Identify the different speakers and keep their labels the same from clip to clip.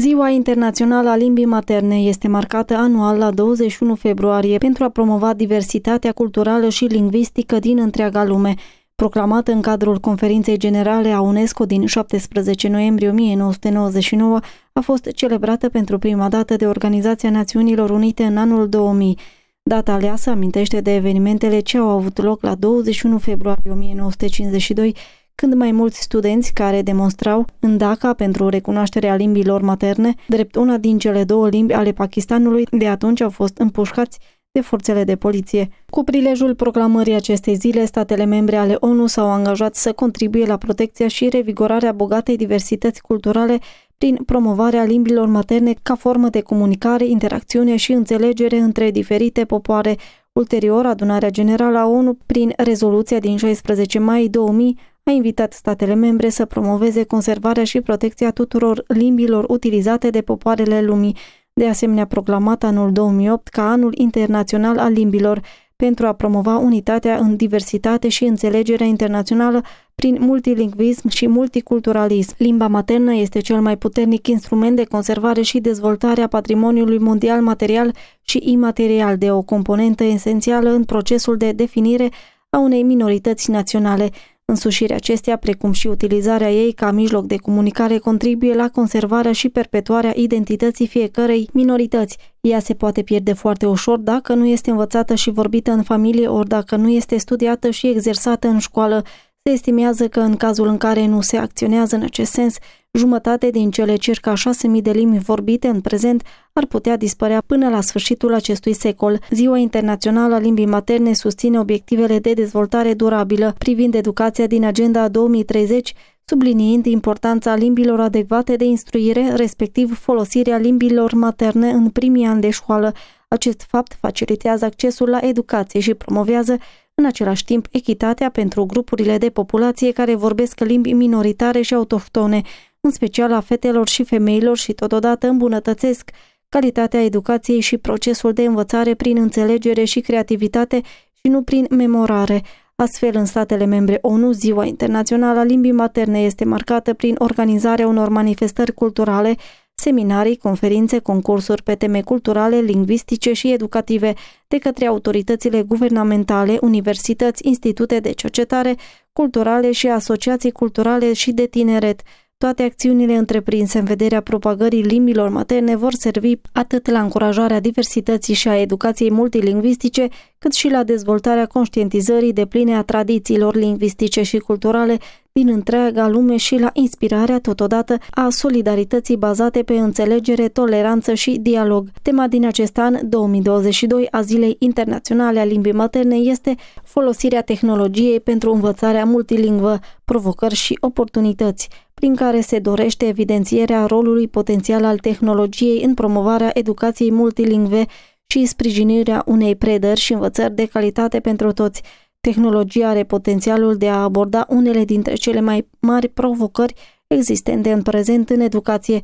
Speaker 1: Ziua Internațională a Limbii Materne este marcată anual la 21 februarie pentru a promova diversitatea culturală și lingvistică din întreaga lume, proclamată în cadrul Conferinței Generale a UNESCO din 17 noiembrie 1999, a fost celebrată pentru prima dată de Organizația Națiunilor Unite în anul 2000. Data aleasă amintește de evenimentele ce au avut loc la 21 februarie 1952 când mai mulți studenți care demonstrau în Dhaka pentru recunoașterea limbilor materne, drept una din cele două limbi ale Pakistanului, de atunci au fost împușcați de forțele de poliție. Cu prilejul proclamării acestei zile, statele membre ale ONU s-au angajat să contribuie la protecția și revigorarea bogatei diversități culturale prin promovarea limbilor materne ca formă de comunicare, interacțiune și înțelegere între diferite popoare. Ulterior, adunarea generală a ONU, prin rezoluția din 16 mai 2000, a invitat statele membre să promoveze conservarea și protecția tuturor limbilor utilizate de popoarele lumii, de asemenea proclamat anul 2008 ca anul internațional al limbilor, pentru a promova unitatea în diversitate și înțelegerea internațională prin multilingvism și multiculturalism. Limba maternă este cel mai puternic instrument de conservare și dezvoltare a patrimoniului mondial material și imaterial, de o componentă esențială în procesul de definire a unei minorități naționale. Însușirea acesteia, precum și utilizarea ei ca mijloc de comunicare, contribuie la conservarea și perpetuarea identității fiecărei minorități. Ea se poate pierde foarte ușor dacă nu este învățată și vorbită în familie, ori dacă nu este studiată și exersată în școală, se estimează că în cazul în care nu se acționează în acest sens, jumătate din cele circa 6.000 de limbi vorbite în prezent ar putea dispărea până la sfârșitul acestui secol. Ziua Internațională a Limbii Materne susține obiectivele de dezvoltare durabilă privind educația din Agenda 2030, subliniind importanța limbilor adecvate de instruire, respectiv folosirea limbilor materne în primii ani de școală. Acest fapt facilitează accesul la educație și promovează în același timp, echitatea pentru grupurile de populație care vorbesc limbi minoritare și autohtone, în special a fetelor și femeilor și totodată îmbunătățesc calitatea educației și procesul de învățare prin înțelegere și creativitate și nu prin memorare. Astfel, în statele membre ONU, Ziua Internațională a Limbii Materne este marcată prin organizarea unor manifestări culturale seminarii, conferințe, concursuri pe teme culturale, lingvistice și educative de către autoritățile guvernamentale, universități, institute de cercetare culturale și asociații culturale și de tineret, toate acțiunile întreprinse în vederea propagării limbilor materne vor servi atât la încurajarea diversității și a educației multilingvistice, cât și la dezvoltarea conștientizării de pline a tradițiilor lingvistice și culturale din întreaga lume și la inspirarea totodată a solidarității bazate pe înțelegere, toleranță și dialog. Tema din acest an 2022 a Zilei Internaționale a Limbii Materne este folosirea tehnologiei pentru învățarea multilingvă, provocări și oportunități prin care se dorește evidențierea rolului potențial al tehnologiei în promovarea educației multilingve și sprijinirea unei predări și învățări de calitate pentru toți. Tehnologia are potențialul de a aborda unele dintre cele mai mari provocări existente în prezent în educație,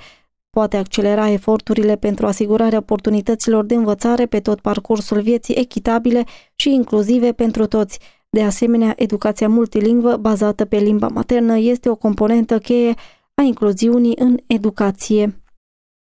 Speaker 1: poate accelera eforturile pentru asigurarea oportunităților de învățare pe tot parcursul vieții echitabile și inclusive pentru toți. De asemenea, educația multilingvă bazată pe limba maternă este o componentă cheie a incluziunii în educație.